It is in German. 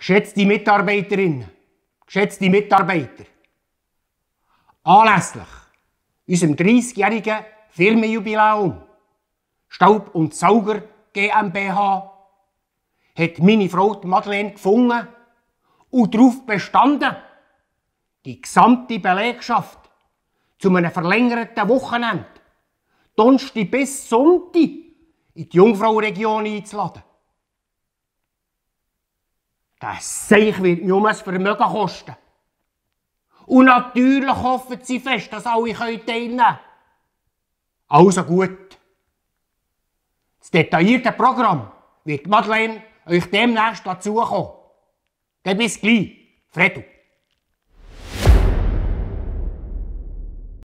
Geschätzte Mitarbeiterinnen, geschätzte Mitarbeiter, anlässlich unserem 30-jährigen Firmenjubiläum Staub und Sauger GmbH hat meine Frau Madeleine gefunden und darauf bestanden, die gesamte Belegschaft zu einem verlängerten Wochenende, Donnerstag bis Sonntag, in die Jungfrau-Region einzuladen. Das Seich wird nur ein Vermögen kosten. Und natürlich hoffen sie fest, dass alle teilnehmen können. Also gut. Das detaillierte Programm wird Madeleine euch demnächst dazukommen. Dann bis gleich. Fredo.